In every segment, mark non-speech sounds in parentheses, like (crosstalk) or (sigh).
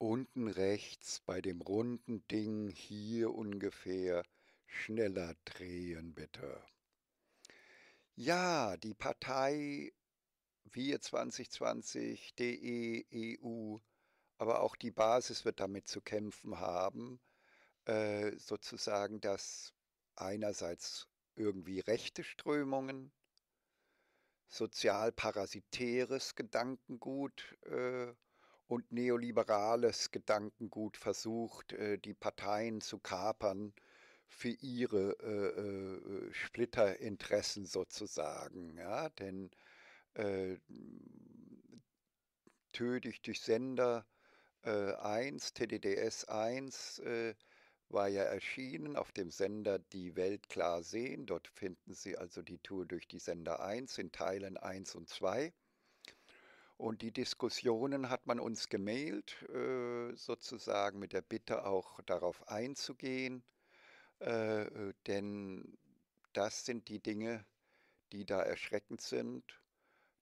Unten rechts bei dem runden Ding hier ungefähr schneller drehen bitte. Ja, die Partei wir2020.de EU, aber auch die Basis wird damit zu kämpfen haben, äh, sozusagen, dass einerseits irgendwie rechte Strömungen, sozial-parasitäres Gedankengut äh, und neoliberales Gedankengut versucht, äh, die Parteien zu kapern für ihre äh, äh, Splitterinteressen sozusagen. Ja? Denn äh, tödlich durch Sender äh, 1, TDDS 1, äh, war ja erschienen auf dem Sender Die Welt klar sehen. Dort finden Sie also die Tour durch die Sender 1 in Teilen 1 und 2. Und die Diskussionen hat man uns gemailt, äh, sozusagen mit der Bitte auch darauf einzugehen, äh, äh, denn das sind die Dinge, die da erschreckend sind.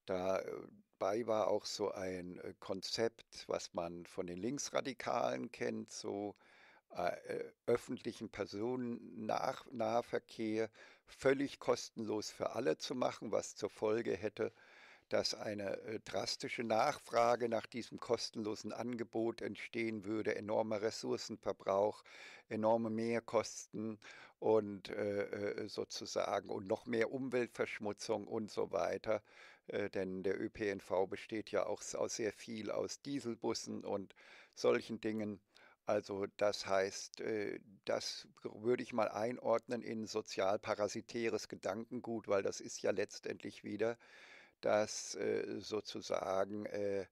Dabei war auch so ein Konzept, was man von den Linksradikalen kennt, so öffentlichen Personennahverkehr völlig kostenlos für alle zu machen, was zur Folge hätte, dass eine äh, drastische Nachfrage nach diesem kostenlosen Angebot entstehen würde, enormer Ressourcenverbrauch, enorme Mehrkosten und äh, äh, sozusagen und noch mehr Umweltverschmutzung und so weiter. Äh, denn der ÖPNV besteht ja auch aus sehr viel aus Dieselbussen und solchen Dingen. Also das heißt, äh, das würde ich mal einordnen in sozial-parasitäres Gedankengut, weil das ist ja letztendlich wieder dass äh, sozusagen, äh,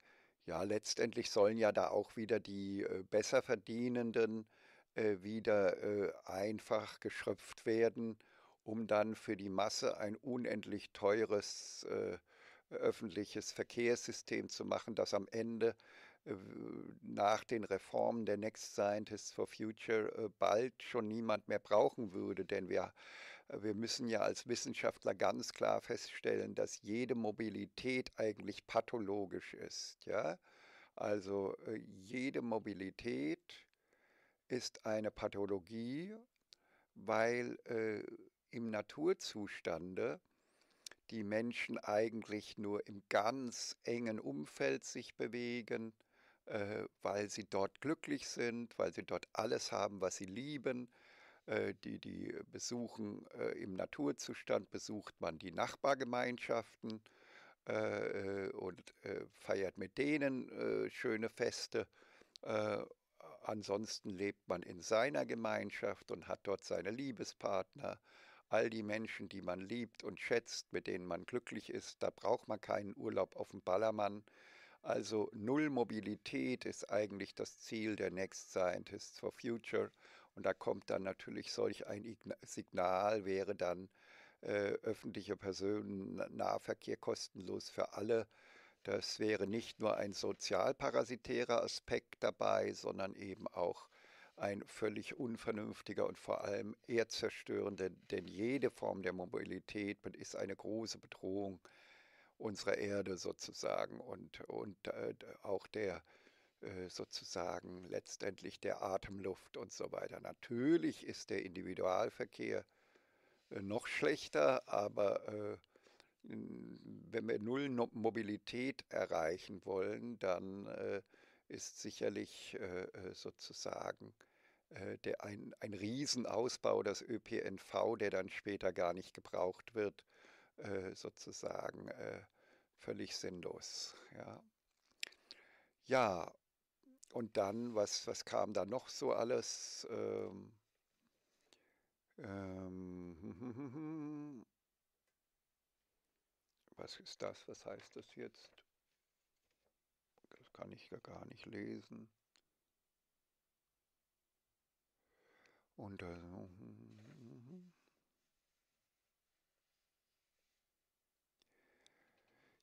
ja, letztendlich sollen ja da auch wieder die äh, Besserverdienenden äh, wieder äh, einfach geschröpft werden, um dann für die Masse ein unendlich teures äh, öffentliches Verkehrssystem zu machen, das am Ende nach den Reformen der Next Scientists for Future bald schon niemand mehr brauchen würde, denn wir wir müssen ja als Wissenschaftler ganz klar feststellen, dass jede Mobilität eigentlich pathologisch ist. Ja? Also äh, jede Mobilität ist eine Pathologie, weil äh, im Naturzustande die Menschen eigentlich nur im ganz engen Umfeld sich bewegen, äh, weil sie dort glücklich sind, weil sie dort alles haben, was sie lieben, äh, die die besuchen. Äh, Im Naturzustand besucht man die Nachbargemeinschaften äh, und feiert mit denen schöne Feste. Ansonsten lebt man in seiner Gemeinschaft und hat dort seine Liebespartner, all die Menschen, die man liebt und schätzt, mit denen man glücklich ist. Da braucht man keinen Urlaub auf dem Ballermann. Also Null Mobilität ist eigentlich das Ziel der Next Scientists for Future und da kommt dann natürlich solch ein Signal, wäre dann äh, öffentlicher Personennahverkehr kostenlos für alle. Das wäre nicht nur ein sozialparasitärer Aspekt dabei, sondern eben auch ein völlig unvernünftiger und vor allem erdzerstörender, denn jede Form der Mobilität ist eine große Bedrohung unserer Erde sozusagen und, und äh, auch der äh, sozusagen letztendlich der Atemluft und so weiter. Natürlich ist der Individualverkehr äh, noch schlechter, aber äh, wenn wir Null Mobilität erreichen wollen, dann ist sicherlich sozusagen der, ein, ein Riesenausbau des ÖPNV, der dann später gar nicht gebraucht wird, sozusagen völlig sinnlos. Ja. Ja, und dann, was, was kam da noch so alles? Ähm, ähm, (laughs) was ist das? Was heißt das jetzt? Das kann ich ja gar nicht lesen. Und äh,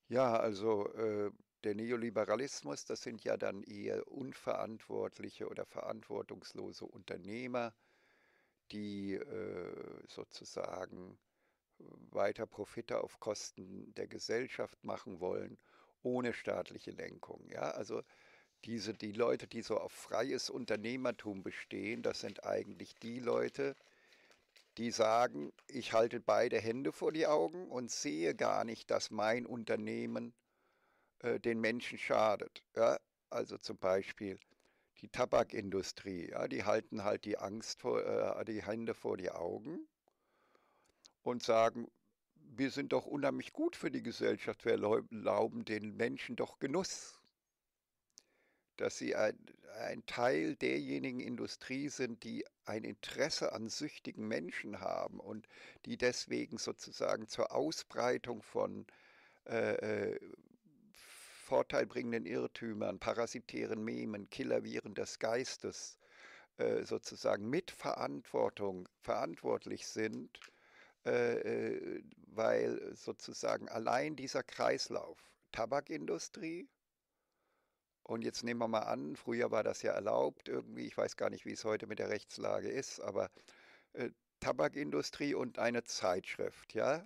ja, also äh, der Neoliberalismus, das sind ja dann eher unverantwortliche oder verantwortungslose Unternehmer, die äh, sozusagen weiter Profite auf Kosten der Gesellschaft machen wollen, ohne staatliche Lenkung. Ja? Also diese, die Leute, die so auf freies Unternehmertum bestehen, das sind eigentlich die Leute, die sagen, ich halte beide Hände vor die Augen und sehe gar nicht, dass mein Unternehmen äh, den Menschen schadet. Ja? Also zum Beispiel die Tabakindustrie, ja? die halten halt die Angst vor, äh, die Hände vor die Augen und sagen, wir sind doch unheimlich gut für die Gesellschaft, wir erlauben den Menschen doch Genuss. Dass sie ein, ein Teil derjenigen Industrie sind, die ein Interesse an süchtigen Menschen haben und die deswegen sozusagen zur Ausbreitung von äh, äh vorteilbringenden Irrtümern, parasitären Memen, Killerviren des Geistes äh, sozusagen mit Verantwortung verantwortlich sind, äh, äh, weil sozusagen allein dieser Kreislauf Tabakindustrie, und jetzt nehmen wir mal an, früher war das ja erlaubt irgendwie, ich weiß gar nicht, wie es heute mit der Rechtslage ist, aber äh, Tabakindustrie und eine Zeitschrift, ja,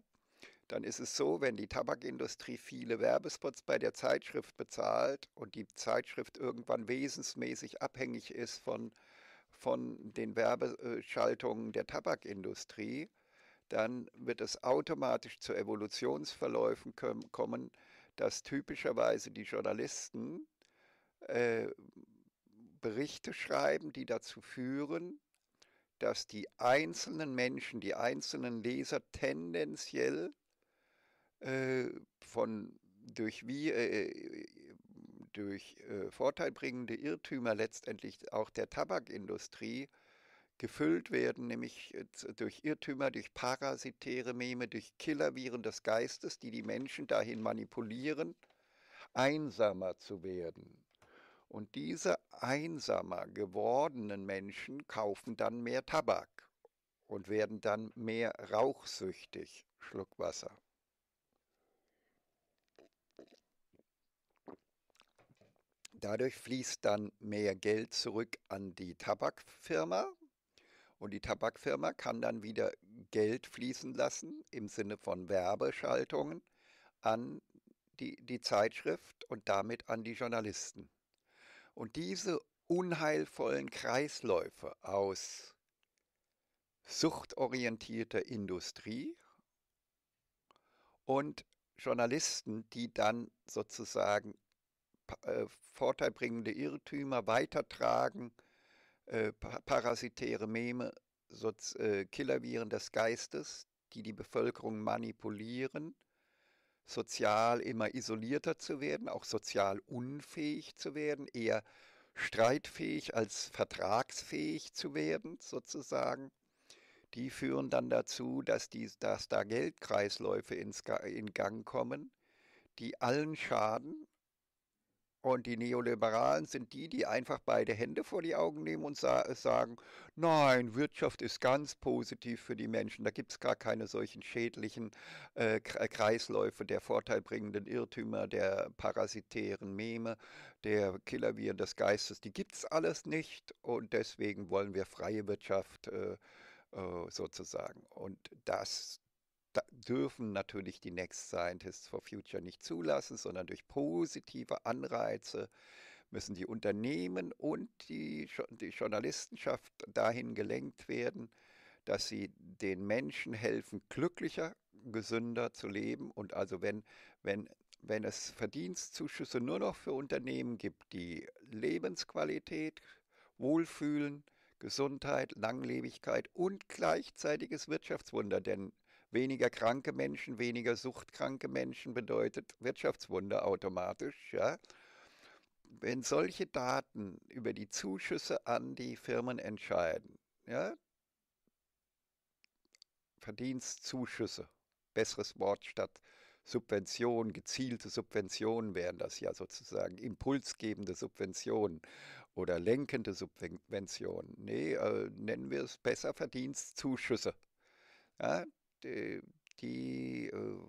dann ist es so, wenn die Tabakindustrie viele Werbespots bei der Zeitschrift bezahlt und die Zeitschrift irgendwann wesensmäßig abhängig ist von, von den Werbeschaltungen der Tabakindustrie, dann wird es automatisch zu Evolutionsverläufen kommen, dass typischerweise die Journalisten äh, Berichte schreiben, die dazu führen, dass die einzelnen Menschen, die einzelnen Leser tendenziell äh, von durch wie äh, äh, durch äh, vorteilbringende Irrtümer letztendlich auch der Tabakindustrie gefüllt werden, nämlich äh, durch Irrtümer, durch parasitäre Meme, durch Killerviren des Geistes, die die Menschen dahin manipulieren, einsamer zu werden. Und diese einsamer gewordenen Menschen kaufen dann mehr Tabak und werden dann mehr rauchsüchtig. Schluck Wasser. dadurch fließt dann mehr Geld zurück an die Tabakfirma. Und die Tabakfirma kann dann wieder Geld fließen lassen im Sinne von Werbeschaltungen an die, die Zeitschrift und damit an die Journalisten. Und diese unheilvollen Kreisläufe aus suchtorientierter Industrie und Journalisten, die dann sozusagen äh, vorteilbringende Irrtümer weitertragen, äh, parasitäre Meme, Soz äh, Killerviren des Geistes, die die Bevölkerung manipulieren, sozial immer isolierter zu werden, auch sozial unfähig zu werden, eher streitfähig als vertragsfähig zu werden, sozusagen. Die führen dann dazu, dass, die, dass da Geldkreisläufe ins, in Gang kommen, die allen schaden, und die Neoliberalen sind die, die einfach beide Hände vor die Augen nehmen und sa sagen, nein, Wirtschaft ist ganz positiv für die Menschen, da gibt es gar keine solchen schädlichen äh, äh, Kreisläufe der vorteilbringenden Irrtümer, der parasitären Meme, der Killerviren des Geistes, die gibt es alles nicht und deswegen wollen wir freie Wirtschaft äh, äh, sozusagen. Und das dürfen natürlich die Next Scientists for Future nicht zulassen, sondern durch positive Anreize müssen die Unternehmen und die, die Journalistenschaft dahin gelenkt werden, dass sie den Menschen helfen, glücklicher, gesünder zu leben. Und also wenn, wenn, wenn es Verdienstzuschüsse nur noch für Unternehmen gibt, die Lebensqualität, Wohlfühlen, Gesundheit, Langlebigkeit und gleichzeitiges Wirtschaftswunder, denn Weniger kranke Menschen, weniger suchtkranke Menschen bedeutet Wirtschaftswunder automatisch. Ja? Wenn solche Daten über die Zuschüsse an die Firmen entscheiden, ja? Verdienstzuschüsse, besseres Wort statt Subventionen, gezielte Subventionen wären das ja sozusagen, impulsgebende Subventionen oder lenkende Subventionen. Nee, äh, nennen wir es besser Verdienstzuschüsse. Ja, äh, die, äh,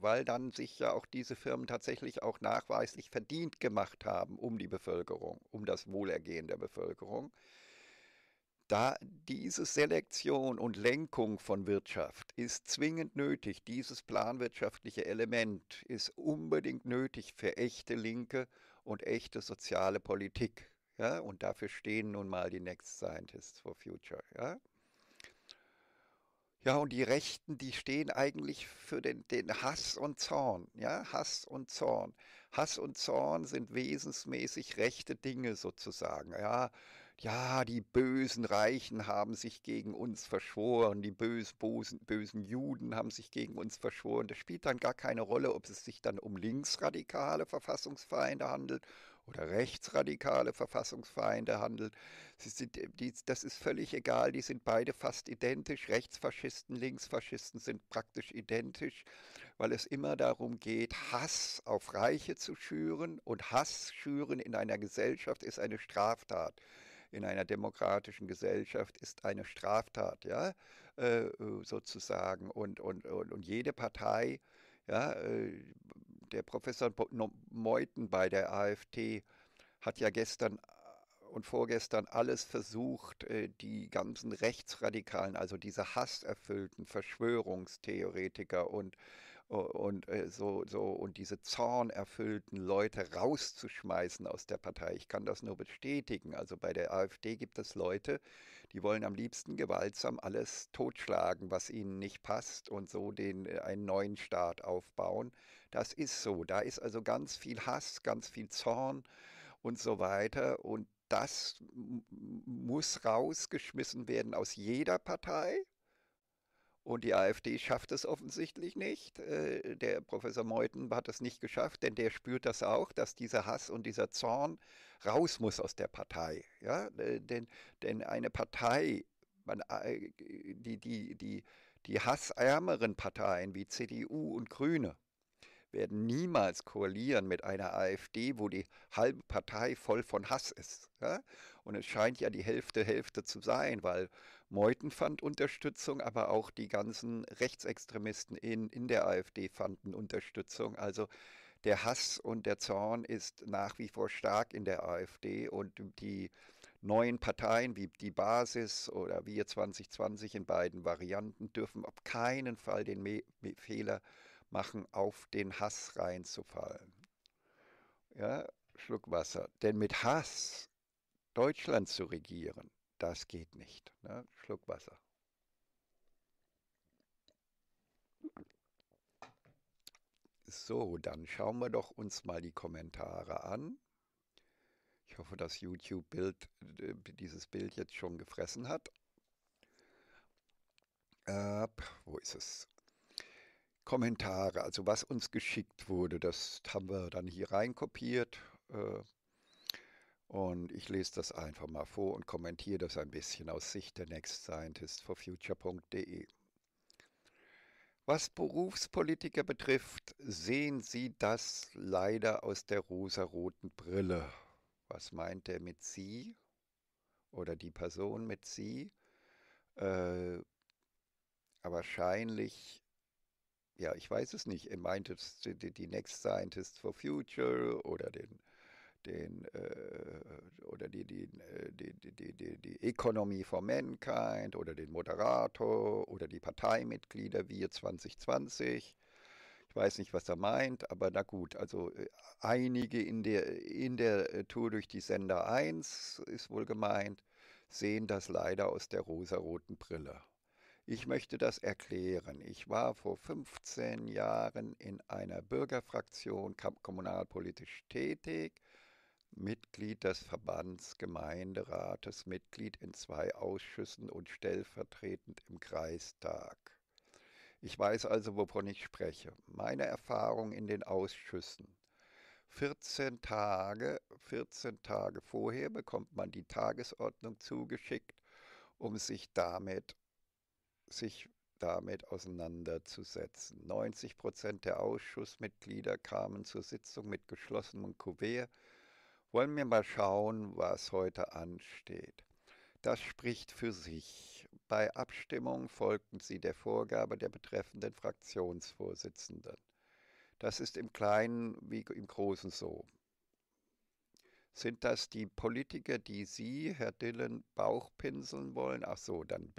weil dann sich ja auch diese Firmen tatsächlich auch nachweislich verdient gemacht haben um die Bevölkerung, um das Wohlergehen der Bevölkerung. Da diese Selektion und Lenkung von Wirtschaft ist zwingend nötig, dieses planwirtschaftliche Element ist unbedingt nötig für echte Linke und echte soziale Politik. Ja, und dafür stehen nun mal die Next Scientists for Future. Ja? Ja, und die Rechten, die stehen eigentlich für den, den Hass und Zorn. Ja, Hass und Zorn. Hass und Zorn sind wesensmäßig rechte Dinge sozusagen. Ja, ja, die bösen Reichen haben sich gegen uns verschworen, die bös, bösen, bösen Juden haben sich gegen uns verschworen. Das spielt dann gar keine Rolle, ob es sich dann um Linksradikale, Verfassungsfeinde handelt oder rechtsradikale Verfassungsfeinde handelt. Sind, äh, die, das ist völlig egal, die sind beide fast identisch. Rechtsfaschisten, Linksfaschisten sind praktisch identisch, weil es immer darum geht, Hass auf Reiche zu schüren. Und Hass schüren in einer Gesellschaft ist eine Straftat. In einer demokratischen Gesellschaft ist eine Straftat, ja, äh, äh sozusagen. Und, und, und, und jede Partei, ja, äh, der Professor Meuthen bei der AfD hat ja gestern äh, und vorgestern alles versucht, äh, die ganzen Rechtsradikalen, also diese hasserfüllten Verschwörungstheoretiker und und äh, so, so und diese zornerfüllten Leute rauszuschmeißen aus der Partei. Ich kann das nur bestätigen. Also bei der AfD gibt es Leute, die wollen am liebsten gewaltsam alles totschlagen, was ihnen nicht passt und so den äh, einen neuen Staat aufbauen. Das ist so. Da ist also ganz viel Hass, ganz viel Zorn und so weiter und das muss rausgeschmissen werden aus jeder Partei, und die AfD schafft es offensichtlich nicht. Äh, der Professor Meuthen hat es nicht geschafft, denn der spürt das auch, dass dieser Hass und dieser Zorn raus muss aus der Partei. Ja, äh, denn, denn eine Partei, man, äh, die, die, die, die hassärmeren Parteien wie CDU und Grüne, werden niemals koalieren mit einer AfD, wo die halbe Partei voll von Hass ist. Ja? Und es scheint ja die Hälfte Hälfte zu sein, weil Meuthen fand Unterstützung, aber auch die ganzen Rechtsextremisten in, in der AfD fanden Unterstützung. Also der Hass und der Zorn ist nach wie vor stark in der AfD und die neuen Parteien wie die Basis oder wir 2020 in beiden Varianten dürfen auf keinen Fall den Me Fehler machen, auf den Hass reinzufallen. Ja, Schluck Wasser. Denn mit Hass Deutschland zu regieren, das geht nicht. Ne? Schluck Wasser. So, dann schauen wir doch uns mal die Kommentare an. Ich hoffe, dass YouTube Bild, äh, dieses Bild jetzt schon gefressen hat. Äh, wo ist es? Kommentare, also was uns geschickt wurde, das haben wir dann hier reinkopiert. Äh, und ich lese das einfach mal vor und kommentiere das ein bisschen aus Sicht der Next Scientist for Future.de. Was Berufspolitiker betrifft, sehen Sie das leider aus der rosaroten Brille. Was meint er mit Sie oder die Person mit Sie? Äh, wahrscheinlich ja, ich weiß es nicht. Er meinte die, die Next Scientist for Future oder den den äh, oder die die, die, die, die, die Economy for Mankind oder den Moderator oder die Parteimitglieder Wir 2020. Ich weiß nicht, was er meint, aber na gut, also einige in der, in der Tour durch die Sender 1 ist wohl gemeint, sehen das leider aus der rosaroten Brille. Ich möchte das erklären. Ich war vor 15 Jahren in einer Bürgerfraktion kommunalpolitisch tätig, Mitglied des Verbands Gemeinderates, Mitglied in zwei Ausschüssen und stellvertretend im Kreistag. Ich weiß also, wovon ich spreche. Meine Erfahrung in den Ausschüssen. 14 Tage, 14 Tage vorher bekommt man die Tagesordnung zugeschickt, um sich damit sich damit auseinanderzusetzen. 90 Prozent der Ausschussmitglieder kamen zur Sitzung mit geschlossenem Kuvert. Wollen wir mal schauen, was heute ansteht. Das spricht für sich. Bei Abstimmung folgten sie der Vorgabe der betreffenden Fraktionsvorsitzenden. Das ist im Kleinen wie im Großen so. Sind das die Politiker, die Sie, Herr Dillen, Bauchpinseln wollen? Ach so, dann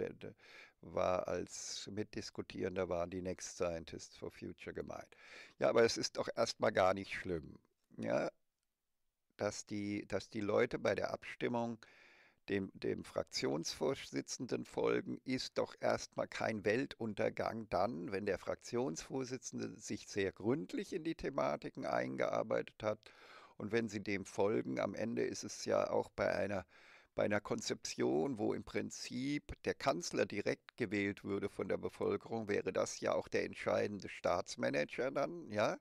war als Mitdiskutierender waren die Next Scientists for Future gemeint. Ja, aber es ist doch erstmal gar nicht schlimm, ja, dass die, dass die Leute bei der Abstimmung dem, dem Fraktionsvorsitzenden folgen, ist doch erstmal kein Weltuntergang dann, wenn der Fraktionsvorsitzende sich sehr gründlich in die Thematiken eingearbeitet hat. Und wenn sie dem folgen, am Ende ist es ja auch bei einer bei einer Konzeption, wo im Prinzip der Kanzler direkt gewählt würde von der Bevölkerung, wäre das ja auch der entscheidende Staatsmanager dann, ja.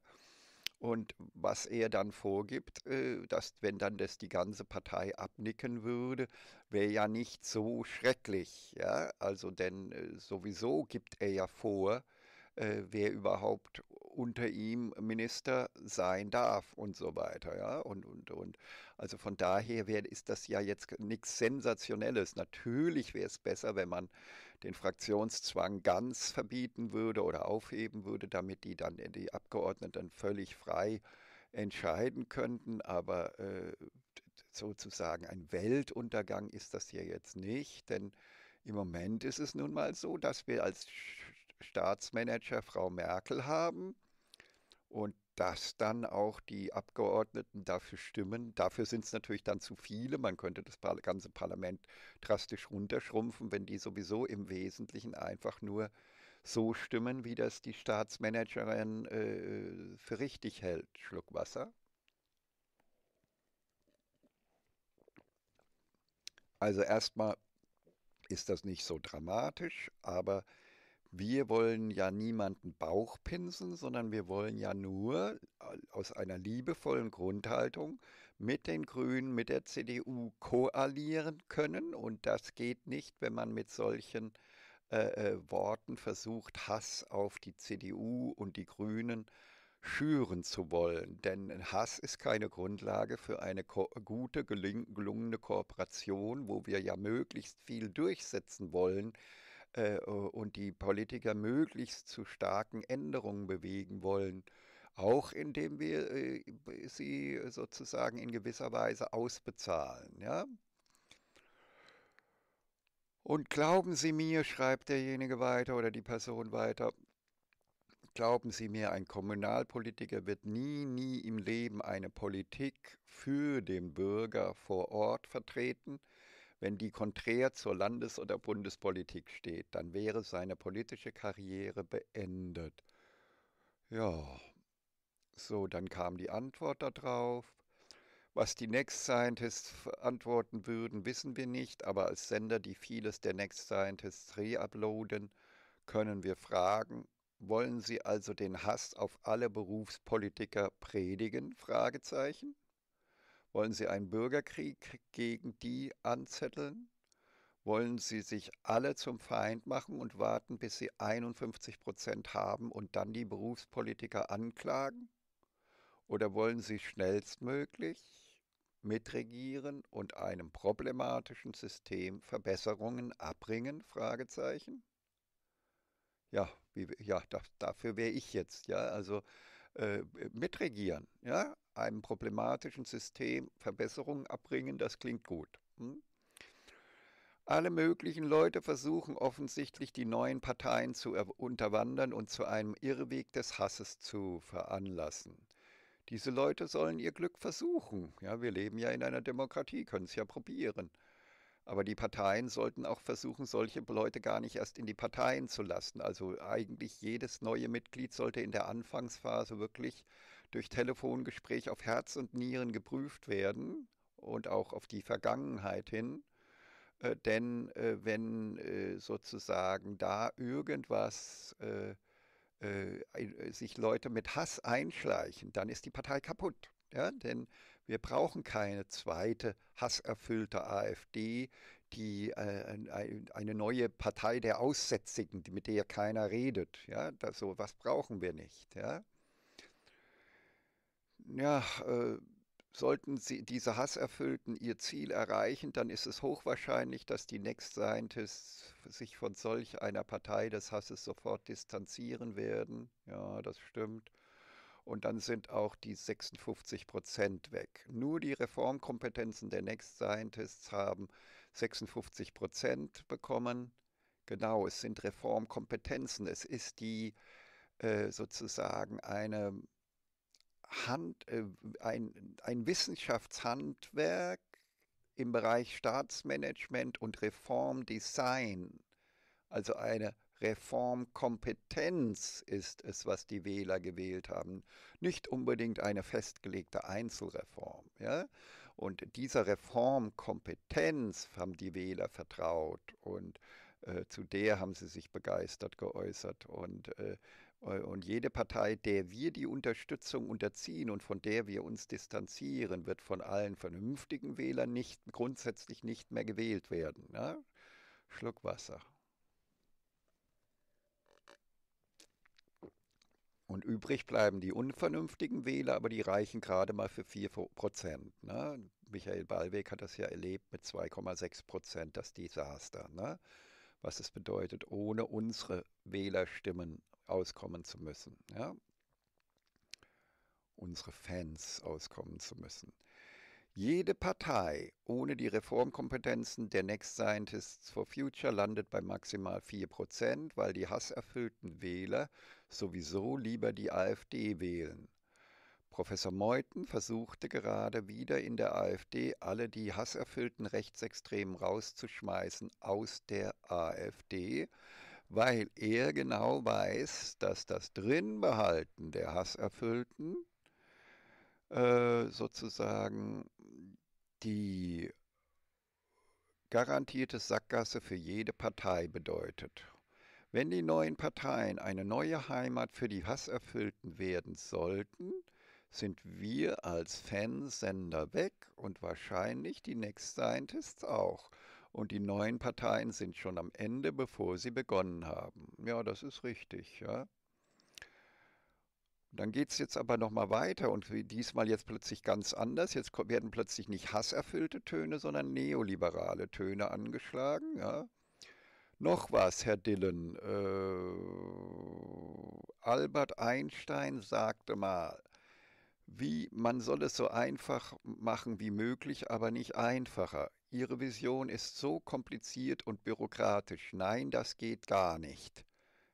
Und was er dann vorgibt, äh, dass wenn dann das die ganze Partei abnicken würde, wäre ja nicht so schrecklich. Ja? Also denn äh, sowieso gibt er ja vor, äh, wer überhaupt unter ihm Minister sein darf und so weiter. Ja? Und, und, und. Also von daher wär, ist das ja jetzt nichts Sensationelles. Natürlich wäre es besser, wenn man den Fraktionszwang ganz verbieten würde oder aufheben würde, damit die dann äh, die Abgeordneten völlig frei entscheiden könnten, aber äh, sozusagen ein Weltuntergang ist das hier jetzt nicht, denn im Moment ist es nun mal so, dass wir als Staatsmanager Frau Merkel haben, und dass dann auch die Abgeordneten dafür stimmen. Dafür sind es natürlich dann zu viele. Man könnte das ganze Parlament drastisch runterschrumpfen, wenn die sowieso im Wesentlichen einfach nur so stimmen, wie das die Staatsmanagerin äh, für richtig hält. Schluck Wasser. Also erstmal ist das nicht so dramatisch, aber wir wollen ja niemanden Bauchpinseln, sondern wir wollen ja nur äh, aus einer liebevollen Grundhaltung mit den Grünen, mit der CDU koalieren können. Und das geht nicht, wenn man mit solchen äh, äh, Worten versucht, Hass auf die CDU und die Grünen schüren zu wollen. Denn Hass ist keine Grundlage für eine gute, gelungene Kooperation, wo wir ja möglichst viel durchsetzen wollen äh, und die Politiker möglichst zu starken Änderungen bewegen wollen. Auch indem wir äh, sie äh, sozusagen in gewisser Weise ausbezahlen. Ja? Und glauben Sie mir, schreibt derjenige weiter oder die Person weiter, Glauben Sie mir, ein Kommunalpolitiker wird nie, nie im Leben eine Politik für den Bürger vor Ort vertreten, wenn die konträr zur Landes- oder Bundespolitik steht, dann wäre seine politische Karriere beendet. Ja, so, dann kam die Antwort darauf. Was die Next Scientists antworten würden, wissen wir nicht, aber als Sender, die vieles der Next Scientists reuploaden, können wir fragen, wollen Sie also den Hass auf alle Berufspolitiker predigen? Fragezeichen. Wollen Sie einen Bürgerkrieg gegen die anzetteln? Wollen Sie sich alle zum Feind machen und warten, bis Sie 51 Prozent haben und dann die Berufspolitiker anklagen? Oder wollen Sie schnellstmöglich mitregieren und einem problematischen System Verbesserungen abbringen? Fragezeichen. Ja, wie, ja da, dafür wäre ich jetzt. Ja, also äh, mitregieren, ja, einem problematischen System Verbesserungen abbringen, das klingt gut. Hm? Alle möglichen Leute versuchen offensichtlich, die neuen Parteien zu unterwandern und zu einem Irrweg des Hasses zu veranlassen. Diese Leute sollen ihr Glück versuchen. Ja, wir leben ja in einer Demokratie, können es ja probieren. Aber die Parteien sollten auch versuchen, solche Leute gar nicht erst in die Parteien zu lassen. Also eigentlich jedes neue Mitglied sollte in der Anfangsphase wirklich durch Telefongespräch auf Herz und Nieren geprüft werden und auch auf die Vergangenheit hin. Äh, denn äh, wenn äh, sozusagen da irgendwas äh, äh, äh, sich Leute mit Hass einschleichen, dann ist die Partei kaputt. Ja, denn wir brauchen keine zweite hasserfüllte AfD, die äh, eine neue Partei der Aussätzigen, mit der keiner redet. Ja, das, so was brauchen wir nicht. Ja, ja äh, sollten sie diese Hasserfüllten ihr Ziel erreichen, dann ist es hochwahrscheinlich, dass die Next Scientists sich von solch einer Partei des Hasses sofort distanzieren werden. Ja, das stimmt und dann sind auch die 56 Prozent weg. Nur die Reformkompetenzen der Next Scientists haben 56 Prozent bekommen. Genau, es sind Reformkompetenzen. Es ist die äh, sozusagen eine Hand, äh, ein, ein Wissenschaftshandwerk im Bereich Staatsmanagement und Reformdesign. Also eine Reformkompetenz ist es, was die Wähler gewählt haben, nicht unbedingt eine festgelegte Einzelreform. Ja? Und dieser Reformkompetenz haben die Wähler vertraut und äh, zu der haben sie sich begeistert geäußert. Und, äh, äh und jede Partei, der wir die Unterstützung unterziehen und von der wir uns distanzieren, wird von allen vernünftigen Wählern nicht, grundsätzlich nicht mehr gewählt werden. Ne? Schluck Wasser. Und übrig bleiben die unvernünftigen Wähler, aber die reichen gerade mal für 4 Prozent. Ne? Michael Ballweg hat das ja erlebt mit 2,6 Prozent, das Desaster. Ne? Was es bedeutet, ohne unsere Wählerstimmen auskommen zu müssen. Ja? Unsere Fans auskommen zu müssen. Jede Partei ohne die Reformkompetenzen der Next Scientists for Future landet bei maximal 4%, weil die hasserfüllten Wähler sowieso lieber die AfD wählen. Professor Meuthen versuchte gerade wieder in der AfD alle die hasserfüllten Rechtsextremen rauszuschmeißen aus der AfD, weil er genau weiß, dass das Drinbehalten der hasserfüllten äh, sozusagen die garantierte Sackgasse für jede Partei bedeutet. Wenn die neuen Parteien eine neue Heimat für die Hasserfüllten werden sollten, sind wir als Fansender weg und wahrscheinlich die Next Scientists auch. Und die neuen Parteien sind schon am Ende, bevor sie begonnen haben. Ja, das ist richtig, ja. Dann geht es jetzt aber nochmal weiter und diesmal jetzt plötzlich ganz anders. Jetzt werden plötzlich nicht hasserfüllte Töne, sondern neoliberale Töne angeschlagen. Ja. Noch was, Herr Dillon. Äh, Albert Einstein sagte mal, wie man soll es so einfach machen wie möglich, aber nicht einfacher. Ihre Vision ist so kompliziert und bürokratisch. Nein, das geht gar nicht.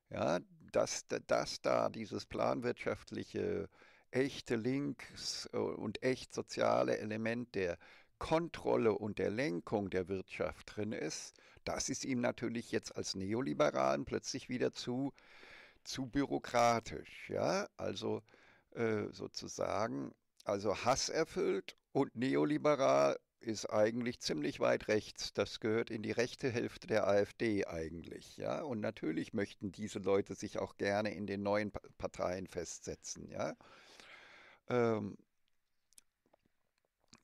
Ja, dass, dass da dieses planwirtschaftliche, echte Links- äh, und echt soziale Element der Kontrolle und der Lenkung der Wirtschaft drin ist, das ist ihm natürlich jetzt als Neoliberalen plötzlich wieder zu, zu bürokratisch. Ja? Also äh, sozusagen, also hasserfüllt und neoliberal ist eigentlich ziemlich weit rechts. Das gehört in die rechte Hälfte der AfD eigentlich. Ja? Und natürlich möchten diese Leute sich auch gerne in den neuen Parteien festsetzen. Ja? Ähm,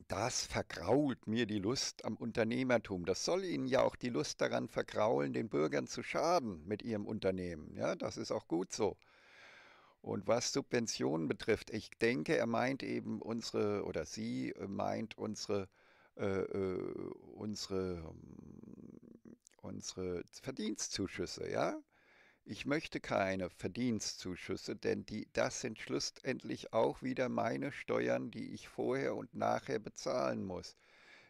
das vergrault mir die Lust am Unternehmertum. Das soll ihnen ja auch die Lust daran vergraulen, den Bürgern zu schaden mit ihrem Unternehmen. Ja, das ist auch gut so. Und was Subventionen betrifft, ich denke, er meint eben unsere oder sie meint unsere äh, äh, unsere, hm, unsere Verdienstzuschüsse, ja? Ich möchte keine Verdienstzuschüsse, denn die, das sind schlussendlich auch wieder meine Steuern, die ich vorher und nachher bezahlen muss.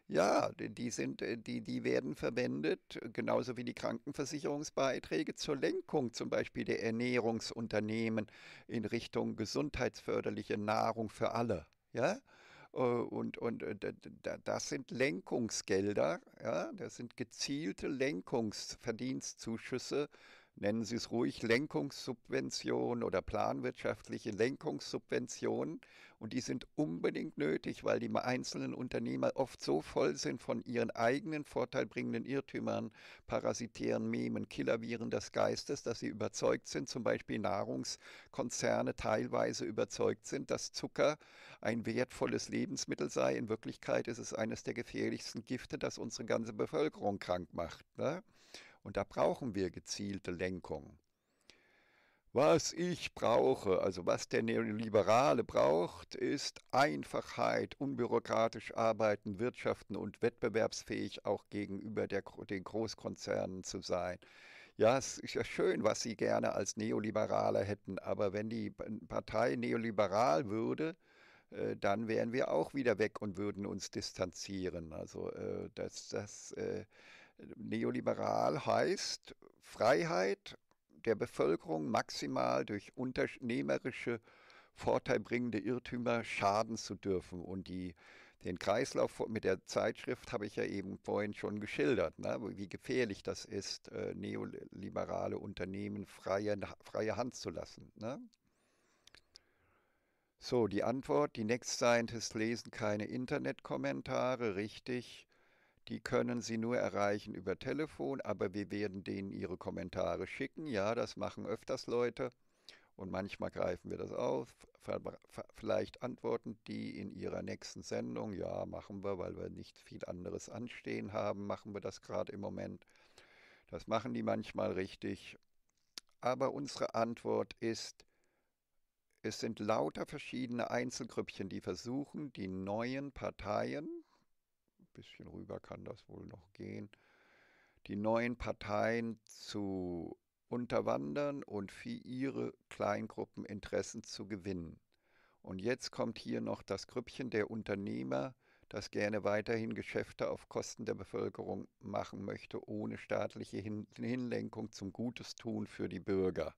Ja, die, sind, äh, die, die werden verwendet, genauso wie die Krankenversicherungsbeiträge zur Lenkung zum Beispiel der Ernährungsunternehmen in Richtung gesundheitsförderliche Nahrung für alle. Ja, äh, und, und äh, das sind Lenkungsgelder, ja, das sind gezielte Lenkungsverdienstzuschüsse nennen Sie es ruhig Lenkungssubventionen oder planwirtschaftliche Lenkungssubventionen. Und die sind unbedingt nötig, weil die einzelnen Unternehmer oft so voll sind von ihren eigenen vorteilbringenden Irrtümern, parasitären Memen, Killerviren des Geistes, dass sie überzeugt sind, zum Beispiel Nahrungskonzerne teilweise überzeugt sind, dass Zucker ein wertvolles Lebensmittel sei. In Wirklichkeit ist es eines der gefährlichsten Gifte, das unsere ganze Bevölkerung krank macht. Ne? Und da brauchen wir gezielte Lenkung. Was ich brauche, also was der Neoliberale braucht, ist Einfachheit, unbürokratisch arbeiten, wirtschaften und wettbewerbsfähig auch gegenüber der, den Großkonzernen zu sein. Ja, es ist ja schön, was Sie gerne als Neoliberale hätten, aber wenn die Partei neoliberal würde, äh, dann wären wir auch wieder weg und würden uns distanzieren. Also äh, das, das äh, Neoliberal heißt Freiheit der Bevölkerung maximal durch unternehmerische vorteilbringende Irrtümer schaden zu dürfen. Und die, den Kreislauf mit der Zeitschrift habe ich ja eben vorhin schon geschildert, ne? wie gefährlich das ist, äh, neoliberale Unternehmen freie, freie Hand zu lassen. Ne? So, die Antwort, die Next Scientists lesen keine Internetkommentare, richtig. Die können Sie nur erreichen über Telefon, aber wir werden denen Ihre Kommentare schicken. Ja, das machen öfters Leute. Und manchmal greifen wir das auf. Vielleicht antworten die in ihrer nächsten Sendung. Ja, machen wir, weil wir nicht viel anderes anstehen haben, machen wir das gerade im Moment. Das machen die manchmal richtig. Aber unsere Antwort ist, es sind lauter verschiedene Einzelgrüppchen, die versuchen, die neuen Parteien, bisschen rüber kann das wohl noch gehen, die neuen Parteien zu unterwandern und für ihre Kleingruppen Interessen zu gewinnen. Und jetzt kommt hier noch das Grüppchen der Unternehmer, das gerne weiterhin Geschäfte auf Kosten der Bevölkerung machen möchte, ohne staatliche Hin Hinlenkung zum Gutes tun für die Bürger.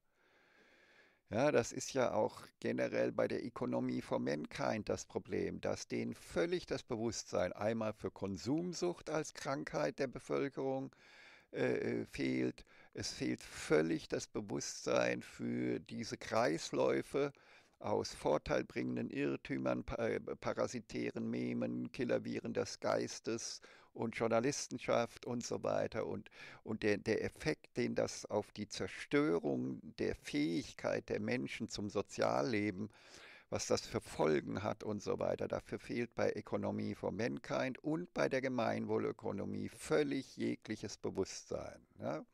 Ja, das ist ja auch generell bei der Ökonomie for Mankind das Problem, dass denen völlig das Bewusstsein einmal für Konsumsucht als Krankheit der Bevölkerung äh, äh fehlt. Es fehlt völlig das Bewusstsein für diese Kreisläufe aus vorteilbringenden Irrtümern, äh, parasitären Memen, Killerviren des Geistes und Journalistenschaft und so weiter und, und der, der Effekt, den das auf die Zerstörung der Fähigkeit der Menschen zum Sozialleben was das für Folgen hat und so weiter. Dafür fehlt bei Ökonomie for Mankind und bei der Gemeinwohlökonomie völlig jegliches Bewusstsein. Ja? Ne?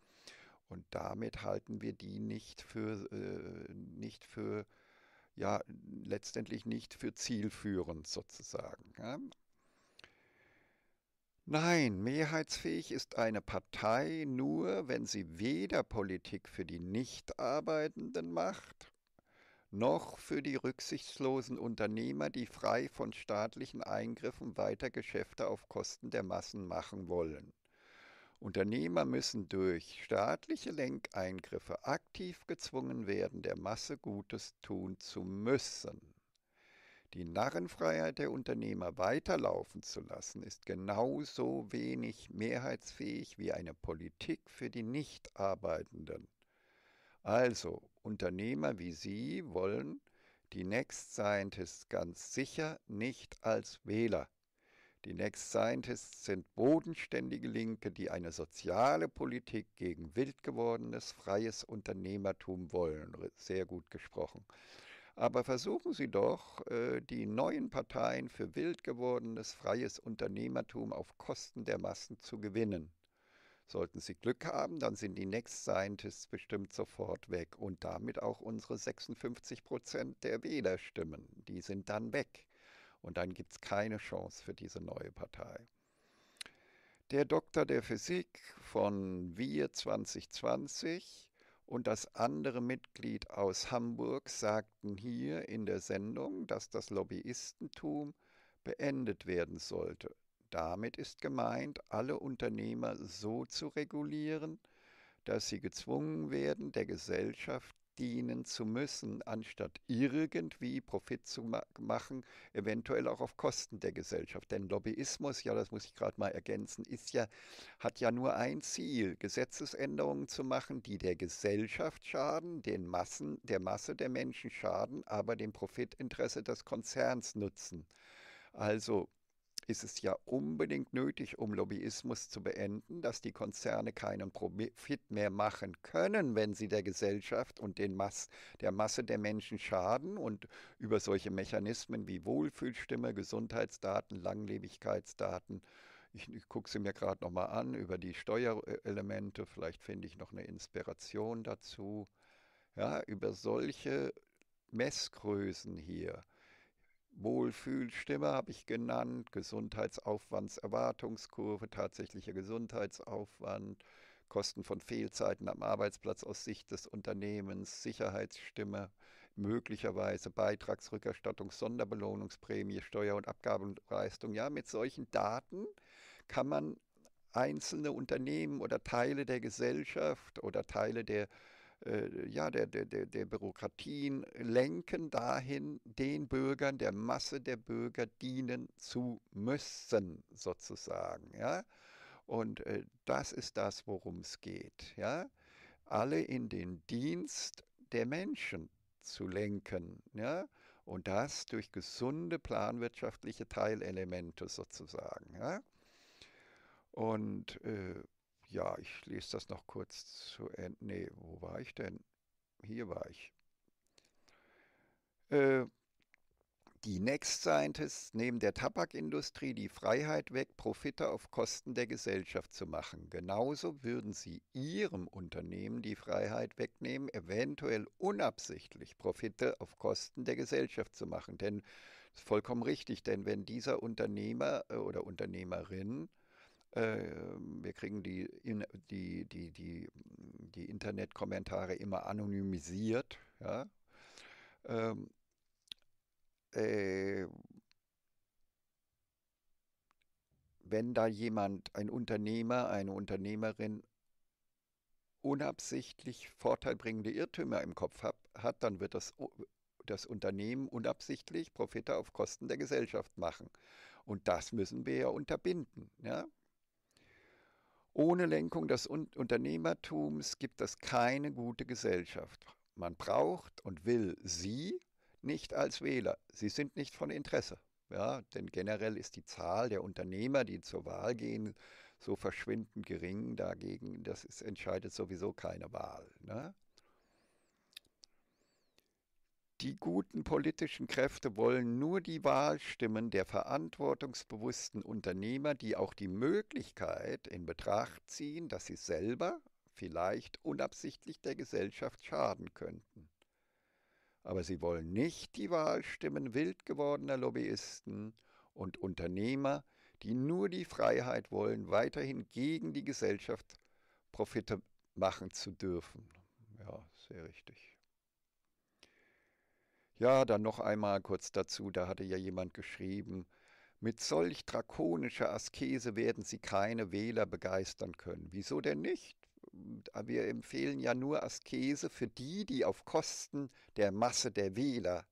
Und damit halten wir die nicht für, äh, nicht für, ja, letztendlich nicht für zielführend sozusagen. Ja? Ne? Nein, mehrheitsfähig ist eine Partei nur, wenn sie weder Politik für die Nichtarbeitenden macht, noch für die rücksichtslosen Unternehmer, die frei von staatlichen Eingriffen weiter Geschäfte auf Kosten der Massen machen wollen. Unternehmer müssen durch staatliche Lenkeingriffe aktiv gezwungen werden, der Masse Gutes tun zu müssen. Die Narrenfreiheit der Unternehmer weiterlaufen zu lassen, ist genauso wenig mehrheitsfähig wie eine Politik für die Nichtarbeitenden. Also, Unternehmer wie Sie wollen die Next Scientists ganz sicher nicht als Wähler. Die Next Scientists sind bodenständige Linke, die eine soziale Politik gegen wild gewordenes freies Unternehmertum wollen. Sehr gut gesprochen. Aber versuchen Sie doch, äh, die neuen Parteien für wild gewordenes freies Unternehmertum auf Kosten der Massen zu gewinnen. Sollten Sie Glück haben, dann sind die Next Scientists bestimmt sofort weg und damit auch unsere 56 Prozent der Wählerstimmen. Die sind dann weg. Und dann gibt es keine Chance für diese neue Partei. Der Doktor der Physik von Wir 2020 und das andere Mitglied aus Hamburg sagten hier in der Sendung, dass das Lobbyistentum beendet werden sollte. Damit ist gemeint, alle Unternehmer so zu regulieren, dass sie gezwungen werden, der Gesellschaft dienen zu müssen, anstatt irgendwie Profit zu ma machen, eventuell auch auf Kosten der Gesellschaft. Denn Lobbyismus, ja, das muss ich gerade mal ergänzen, ist ja, hat ja nur ein Ziel, Gesetzesänderungen zu machen, die der Gesellschaft schaden, den Massen, der Masse der Menschen schaden, aber dem Profitinteresse des Konzerns nutzen. Also ist es ja unbedingt nötig, um Lobbyismus zu beenden, dass die Konzerne keinen Profit mehr machen können, wenn sie der Gesellschaft und den Mas der Masse der Menschen schaden und über solche Mechanismen wie Wohlfühlstimme, Gesundheitsdaten, Langlebigkeitsdaten, ich, ich gucke sie mir gerade nochmal an, über die Steuerelemente, vielleicht finde ich noch eine Inspiration dazu. Ja, über solche Messgrößen hier Wohlfühlstimme habe ich genannt, Gesundheitsaufwandserwartungskurve, tatsächlicher Gesundheitsaufwand, Kosten von Fehlzeiten am Arbeitsplatz aus Sicht des Unternehmens, Sicherheitsstimme, möglicherweise Beitragsrückerstattung, Sonderbelohnungsprämie, Steuer- und Abgabenleistung. Ja, mit solchen Daten kann man einzelne Unternehmen oder Teile der Gesellschaft oder Teile der äh, ja, der, der, der Bürokratien lenken dahin, den Bürgern, der Masse der Bürger dienen zu müssen, sozusagen. Ja? Und äh, das ist das, worum es geht. Ja? Alle in den Dienst der Menschen zu lenken. Ja? Und das durch gesunde planwirtschaftliche Teilelemente sozusagen. Ja? Und äh, ja, ich lese das noch kurz zu Ende. Nee, wo war ich denn? Hier war ich. Äh, die Next Scientists nehmen der Tabakindustrie die Freiheit weg, Profite auf Kosten der Gesellschaft zu machen. Genauso würden sie ihrem Unternehmen die Freiheit wegnehmen, eventuell unabsichtlich Profite auf Kosten der Gesellschaft zu machen. Denn das ist vollkommen richtig, denn wenn dieser Unternehmer äh, oder Unternehmerin ähm, wir kriegen die, die, die, die, die Internetkommentare immer anonymisiert. Ja? Ähm, äh, wenn da jemand, ein Unternehmer, eine Unternehmerin unabsichtlich vorteilbringende Irrtümer im Kopf hab, hat, dann wird das, das Unternehmen unabsichtlich Profite auf Kosten der Gesellschaft machen. Und das müssen wir ja unterbinden. Ja? Ohne Lenkung des Unternehmertums gibt es keine gute Gesellschaft. Man braucht und will sie nicht als Wähler. Sie sind nicht von Interesse. Ja, denn generell ist die Zahl der Unternehmer, die zur Wahl gehen, so verschwindend gering. Dagegen, das ist, entscheidet sowieso keine Wahl. Ne? Die guten politischen Kräfte wollen nur die Wahlstimmen der verantwortungsbewussten Unternehmer, die auch die Möglichkeit in Betracht ziehen, dass sie selber vielleicht unabsichtlich der Gesellschaft schaden könnten. Aber sie wollen nicht die Wahlstimmen wild gewordener Lobbyisten und Unternehmer, die nur die Freiheit wollen, weiterhin gegen die Gesellschaft Profite machen zu dürfen. Ja, sehr richtig. Ja, dann noch einmal kurz dazu, da hatte ja jemand geschrieben, mit solch drakonischer Askese werden Sie keine Wähler begeistern können. Wieso denn nicht? Wir empfehlen ja nur Askese für die, die auf Kosten der Masse der Wähler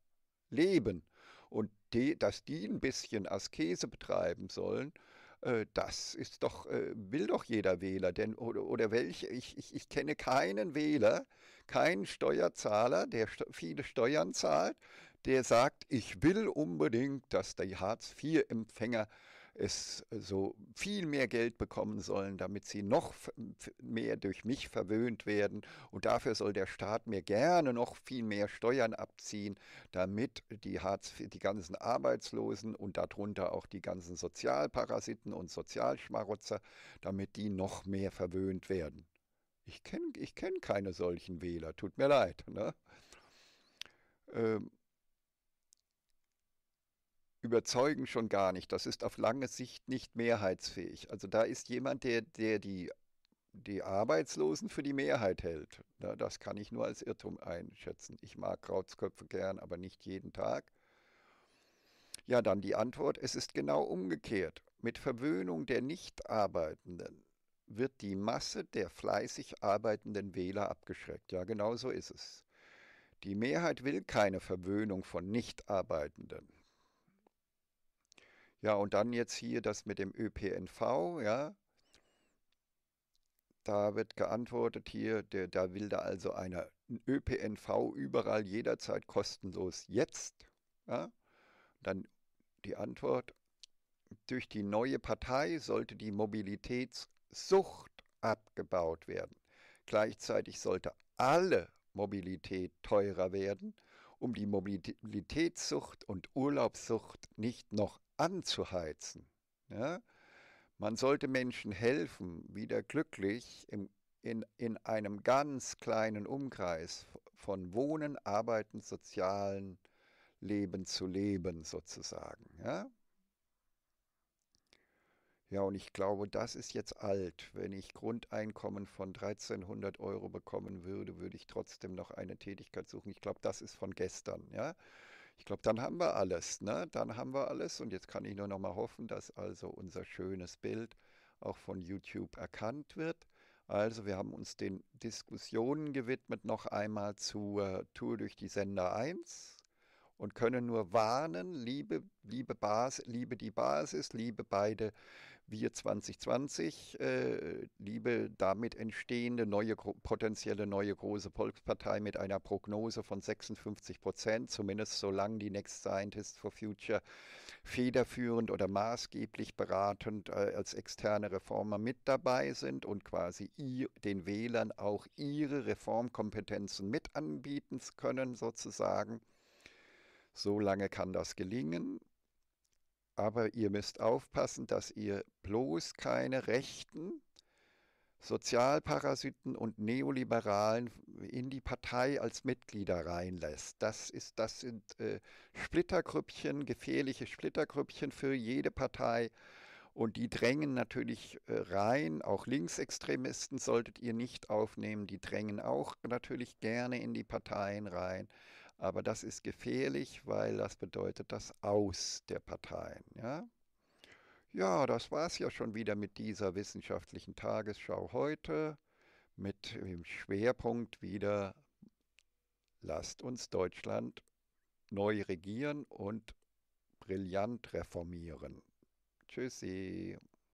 leben. Und die, dass die ein bisschen Askese betreiben sollen, äh, das ist doch, äh, will doch jeder Wähler, denn oder, oder welche, ich, ich, ich kenne keinen Wähler, kein Steuerzahler, der viele Steuern zahlt, der sagt, ich will unbedingt, dass die Hartz-IV-Empfänger es äh, so viel mehr Geld bekommen sollen, damit sie noch mehr durch mich verwöhnt werden. Und dafür soll der Staat mir gerne noch viel mehr Steuern abziehen, damit die, Hartz, die ganzen Arbeitslosen und darunter auch die ganzen Sozialparasiten und Sozialschmarotzer, damit die noch mehr verwöhnt werden. Ich kenne ich kenn keine solchen Wähler, tut mir leid. Ne? Ähm, überzeugen schon gar nicht. Das ist auf lange Sicht nicht mehrheitsfähig. Also da ist jemand, der, der die, die Arbeitslosen für die Mehrheit hält. Na, ne? das kann ich nur als Irrtum einschätzen. Ich mag Krautsköpfe gern, aber nicht jeden Tag. Ja, dann die Antwort, es ist genau umgekehrt. Mit Verwöhnung der Nichtarbeitenden wird die Masse der fleißig arbeitenden Wähler abgeschreckt. Ja, genau so ist es. Die Mehrheit will keine Verwöhnung von Nichtarbeitenden. Ja, und dann jetzt hier das mit dem ÖPNV, ja. Da wird geantwortet hier, der, da will da also einer ÖPNV überall jederzeit kostenlos jetzt. Ja. Dann die Antwort, durch die neue Partei sollte die Mobilitäts- Sucht abgebaut werden. Gleichzeitig sollte alle Mobilität teurer werden, um die Mobilitätssucht und Urlaubssucht nicht noch anzuheizen. Ja? Man sollte Menschen helfen, wieder glücklich im, in, in einem ganz kleinen Umkreis von Wohnen, Arbeiten, sozialen Leben zu leben, sozusagen. Ja? Ja, und ich glaube, das ist jetzt alt. Wenn ich Grundeinkommen von 1300 Euro bekommen würde, würde ich trotzdem noch eine Tätigkeit suchen. Ich glaube, das ist von gestern. Ja, ich glaube, dann haben wir alles. Ne? Dann haben wir alles. Und jetzt kann ich nur noch mal hoffen, dass also unser schönes Bild auch von YouTube erkannt wird. Also wir haben uns den Diskussionen gewidmet, noch einmal zur äh, Tour durch die Sender 1 und können nur warnen, liebe, liebe Basis, liebe die Basis, liebe beide wir 2020, äh, liebe damit entstehende neue potenzielle neue große Volkspartei mit einer Prognose von 56 Prozent, zumindest solange die Next Scientist for Future federführend oder maßgeblich beratend äh, als externe Reformer mit dabei sind und quasi den Wählern auch ihre Reformkompetenzen mit anbieten können, sozusagen. Solange kann das gelingen aber ihr müsst aufpassen, dass ihr bloß keine Rechten, Sozialparasiten und Neoliberalen in die Partei als Mitglieder reinlässt. Das, ist, das sind äh, Splittergrüppchen, gefährliche Splittergrüppchen für jede Partei. Und die drängen natürlich äh, rein. Auch Linksextremisten solltet ihr nicht aufnehmen. Die drängen auch natürlich gerne in die Parteien rein. Aber das ist gefährlich, weil das bedeutet das Aus der Parteien. Ja, ja das war es ja schon wieder mit dieser wissenschaftlichen Tagesschau heute. Mit dem Schwerpunkt wieder, lasst uns Deutschland neu regieren und brillant reformieren. Tschüssi.